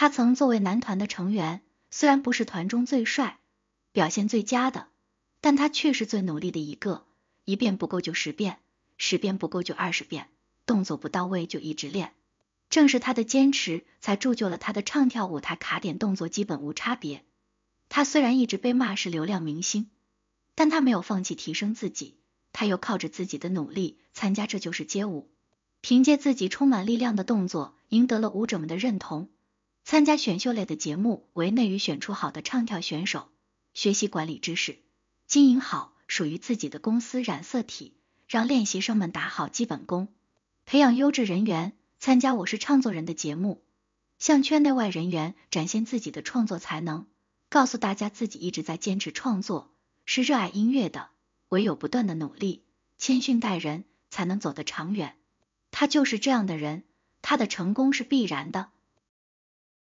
他曾作为男团的成员，虽然不是团中最帅、表现最佳的，但他却是最努力的一个。一遍不够就十遍，十遍不够就二十遍，动作不到位就一直练。正是他的坚持，才铸就了他的唱跳舞台卡点动作基本无差别。他虽然一直被骂是流量明星，但他没有放弃提升自己。他又靠着自己的努力参加《这就是街舞》，凭借自己充满力量的动作，赢得了舞者们的认同。参加选秀类的节目，为内娱选出好的唱跳选手，学习管理知识，经营好属于自己的公司染色体，让练习生们打好基本功，培养优质人员，参加《我是唱作人》的节目，向圈内外人员展现自己的创作才能，告诉大家自己一直在坚持创作，是热爱音乐的，唯有不断的努力，谦逊待人，才能走得长远。他就是这样的人，他的成功是必然的。